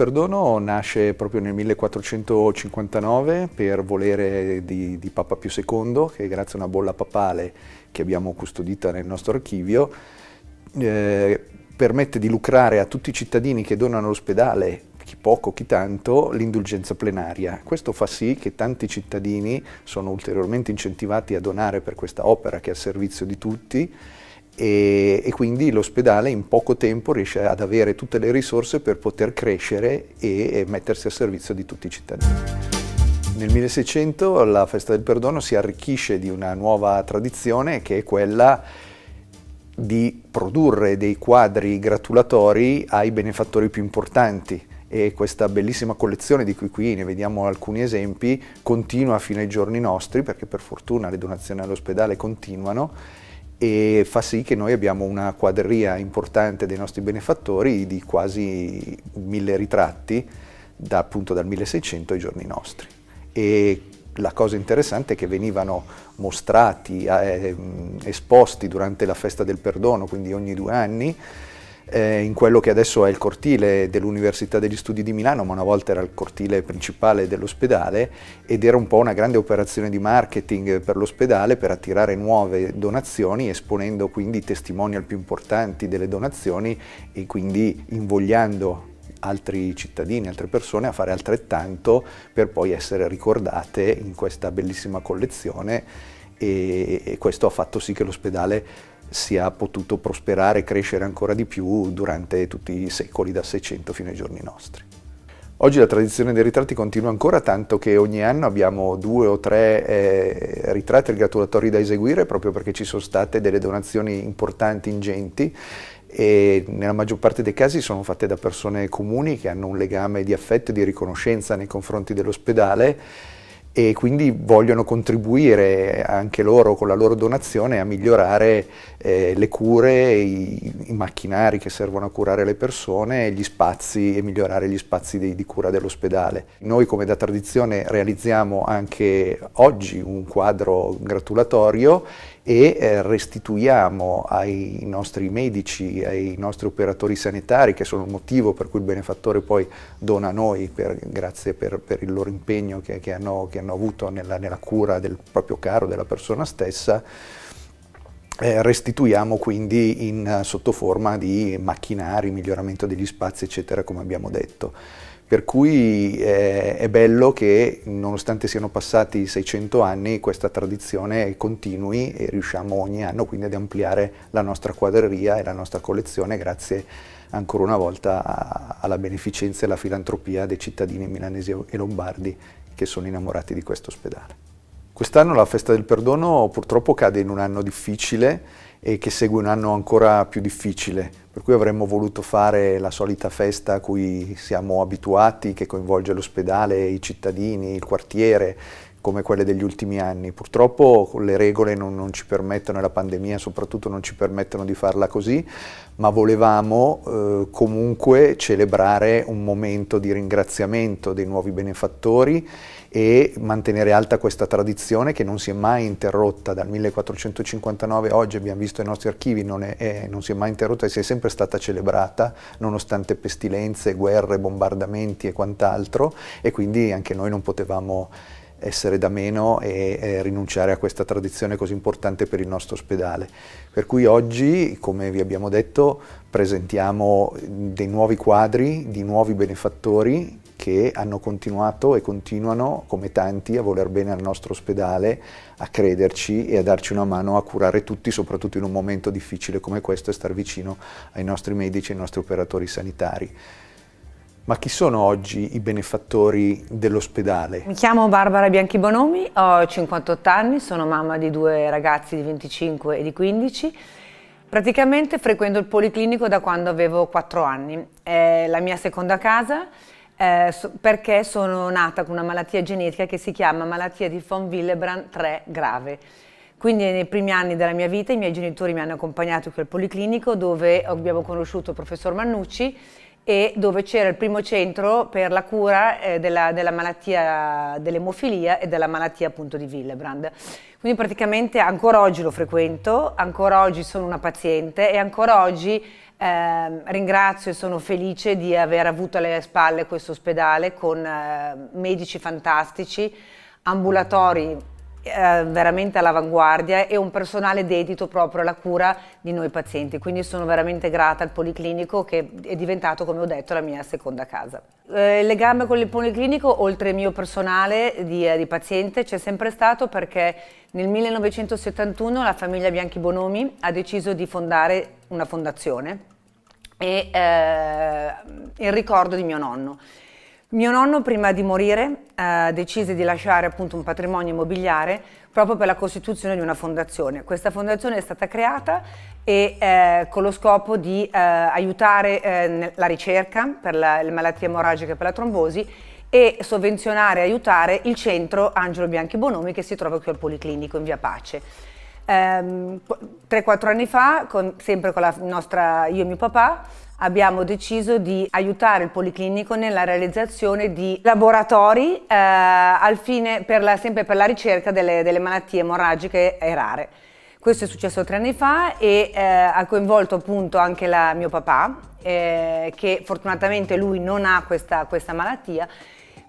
perdono nasce proprio nel 1459 per volere di, di Papa Pio II, che grazie a una bolla papale che abbiamo custodita nel nostro archivio, eh, permette di lucrare a tutti i cittadini che donano l'ospedale chi poco, chi tanto, l'indulgenza plenaria. Questo fa sì che tanti cittadini sono ulteriormente incentivati a donare per questa opera che è a servizio di tutti e, e quindi l'ospedale in poco tempo riesce ad avere tutte le risorse per poter crescere e, e mettersi a servizio di tutti i cittadini. Nel 1600 la festa del perdono si arricchisce di una nuova tradizione che è quella di produrre dei quadri gratulatori ai benefattori più importanti e questa bellissima collezione di cui qui ne vediamo alcuni esempi continua fino ai giorni nostri perché per fortuna le donazioni all'ospedale continuano e fa sì che noi abbiamo una quadria importante dei nostri benefattori di quasi mille ritratti da, appunto dal 1600 ai giorni nostri. E la cosa interessante è che venivano mostrati, eh, ehm, esposti durante la festa del perdono, quindi ogni due anni, eh, in quello che adesso è il cortile dell'Università degli Studi di Milano, ma una volta era il cortile principale dell'ospedale ed era un po' una grande operazione di marketing per l'ospedale per attirare nuove donazioni, esponendo quindi i testimonial più importanti delle donazioni e quindi invogliando altri cittadini, altre persone a fare altrettanto per poi essere ricordate in questa bellissima collezione e, questo ha fatto sì che l'ospedale sia potuto prosperare e crescere ancora di più durante tutti i secoli da 600 fino ai giorni nostri. Oggi la tradizione dei ritratti continua ancora, tanto che ogni anno abbiamo due o tre eh, ritratti gratulatori da eseguire, proprio perché ci sono state delle donazioni importanti, ingenti, e nella maggior parte dei casi sono fatte da persone comuni che hanno un legame di affetto e di riconoscenza nei confronti dell'ospedale e quindi vogliono contribuire anche loro con la loro donazione a migliorare eh, le cure, i, i, macchinari che servono a curare le persone e, spazi, e migliorare gli spazi di, di cura dell'ospedale. Noi come da tradizione realizziamo anche oggi un quadro gratulatorio e eh, restituiamo ai nostri medici, ai nostri operatori sanitari, che sono il motivo per cui il benefattore poi dona a noi, per, grazie per, per, il loro impegno che, che, hanno, che hanno, avuto nella, nella, cura del proprio caro, della persona stessa, eh, restituiamo quindi in, sotto forma di macchinari, miglioramento degli spazi, eccetera, come abbiamo detto. Per cui eh, è bello che nonostante siano passati 600 anni questa tradizione continui e riusciamo ogni anno quindi ad ampliare la nostra quadreria e la nostra collezione grazie ancora una volta a, alla beneficenza e alla filantropia dei cittadini milanesi e lombardi che sono innamorati di questo ospedale. Quest'anno la festa del perdono purtroppo cade in un anno difficile e che segue un anno ancora più difficile, per cui avremmo voluto fare la solita festa a cui siamo abituati, che coinvolge l'ospedale, i cittadini, il quartiere, come quelle degli ultimi anni. Purtroppo le regole non, non, ci permettono, e la pandemia soprattutto non ci permettono di farla così, ma volevamo eh, comunque celebrare un momento di ringraziamento dei nuovi benefattori e mantenere alta questa tradizione che non si è mai interrotta dal 1459 oggi abbiamo visto i nostri archivi non, è, è, non si è mai interrotta e si è sempre stata celebrata nonostante pestilenze, guerre, bombardamenti e quant'altro e quindi anche noi non potevamo essere da meno e, e, rinunciare a questa tradizione così importante per il nostro ospedale. Per cui oggi, come vi abbiamo detto, presentiamo dei nuovi quadri di nuovi benefattori che hanno continuato e continuano, come tanti, a voler bene al nostro ospedale, a crederci e a darci una mano a curare tutti, soprattutto in un momento difficile come questo, e star vicino ai nostri medici e ai nostri operatori sanitari. Ma chi sono oggi i benefattori dell'ospedale? Mi chiamo Barbara Bianchi Bonomi, ho 58 anni, sono mamma di due ragazzi di 25 e di 15. Praticamente frequento il Policlinico da quando avevo 4 anni. È la mia seconda casa eh, so, perché sono nata con una malattia genetica che si chiama malattia di von Willebrand 3 grave. Quindi nei primi anni della mia vita i miei genitori mi hanno accompagnato qui al Policlinico dove abbiamo conosciuto il professor Mannucci e dove c'era il primo centro per la cura eh, della, della, malattia dell'emofilia e della malattia appunto di Willebrand. Quindi praticamente ancora oggi lo frequento, ancora oggi sono una paziente e ancora oggi eh, ringrazio e sono felice di aver avuto alle spalle questo ospedale con eh, medici fantastici, ambulatori eh, veramente all'avanguardia e un personale dedito proprio alla cura di noi pazienti. Quindi sono veramente grata al Policlinico che è diventato, come ho detto, la mia seconda casa. Eh, il legame con il Policlinico, oltre al mio personale di, eh, di paziente, c'è sempre stato perché nel 1971 la famiglia Bianchi Bonomi ha deciso di fondare una fondazione e, in ricordo di mio nonno. Mio nonno, prima di morire, eh, decise di lasciare appunto, un patrimonio immobiliare proprio per la costituzione di una fondazione. Questa fondazione è stata creata e, eh, con lo scopo di eh, aiutare eh, la ricerca per la, le malattie emorragiche e per la trombosi e sovvenzionare e aiutare il centro Angelo Bianchi Bonomi che si trova qui al Policlinico in via Pace. 3-4 ehm, anni fa, con, sempre con la nostra, io e mio papà, abbiamo deciso di aiutare il Policlinico nella realizzazione di laboratori eh, fine, per la, sempre per la ricerca delle, delle malattie emorragiche e rare. Questo è successo tre anni fa e eh, ha coinvolto appunto anche la, mio papà, eh, che fortunatamente lui non ha questa, questa malattia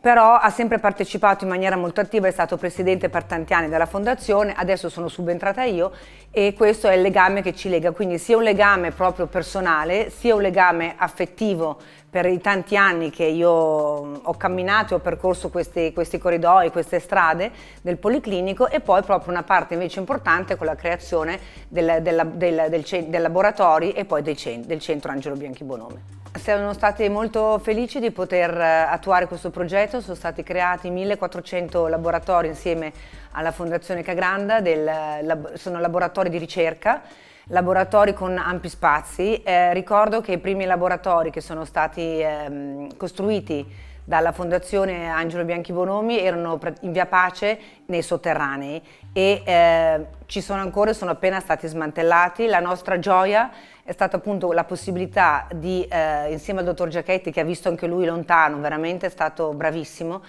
però ha sempre partecipato in maniera molto attiva, è stato presidente per tanti anni della fondazione, adesso sono subentrata io e questo è il legame che ci lega, quindi sia un legame proprio personale, sia un legame affettivo per i tanti anni che io mm, ho camminato e ho percorso questi, questi, corridoi, queste strade del Policlinico e poi proprio una parte invece importante con la creazione del, della, del, del, del laboratorio e poi del centro Angelo Bianchi Bonome. Siamo stati molto felici di poter eh, attuare questo progetto, sono stati creati 1400 laboratori insieme alla Fondazione Cagranda, del, eh, sono laboratori di ricerca, laboratori con ampi spazi. Eh, ricordo che i primi laboratori che sono stati ehm, costruiti dalla Fondazione Angelo Bianchi Bonomi erano in via Pace nei sotterranei e eh, ci sono ancora, sono appena stati smantellati. La nostra gioia è stata appunto la possibilità di, eh, insieme al dottor Giachetti, che ha visto anche lui lontano, veramente è stato bravissimo,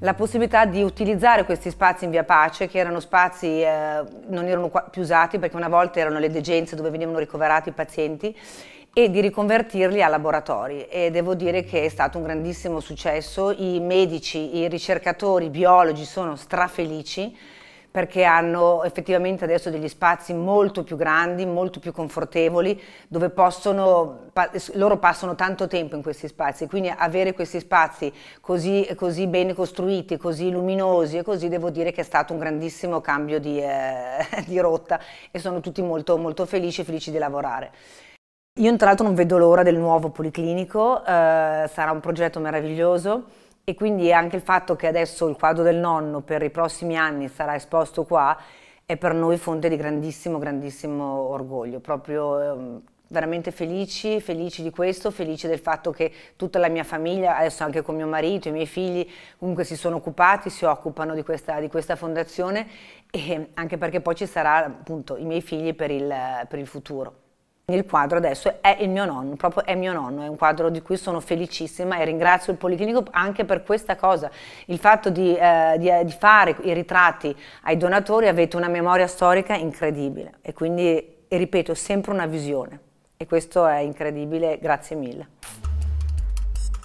la possibilità di utilizzare questi spazi in via Pace, che erano spazi eh, non erano più usati perché una volta erano le degenze dove venivano ricoverati i pazienti e di riconvertirli a laboratori e devo dire che è stato un grandissimo successo, i medici, i ricercatori, i biologi sono strafelici perché hanno effettivamente adesso degli spazi molto più grandi, molto più confortevoli, dove possono, pa loro passano tanto tempo in questi spazi, quindi avere questi spazi così, così bene costruiti, così luminosi e così, devo dire che è stato un grandissimo cambio di, eh, di rotta e sono tutti molto, molto felici e felici di lavorare. Io tra l'altro non vedo l'ora del nuovo policlinico, eh, sarà un progetto meraviglioso e quindi anche il fatto che adesso il quadro del nonno per i prossimi anni sarà esposto qua è per noi fonte di grandissimo, grandissimo orgoglio, proprio eh, veramente felici, felici di questo, felici del fatto che tutta la mia famiglia, adesso anche con mio marito, i miei figli, comunque si sono occupati, si occupano di questa, di questa fondazione e anche perché poi ci saranno appunto i miei figli per il, per il futuro. Il quadro adesso è il mio nonno, proprio è mio nonno, è un quadro di cui sono felicissima e ringrazio il Policlinico anche per questa cosa, il fatto di, eh, di, eh, di fare i ritratti ai donatori avete una memoria storica incredibile e quindi, e ripeto, sempre una visione e questo è incredibile, grazie mille.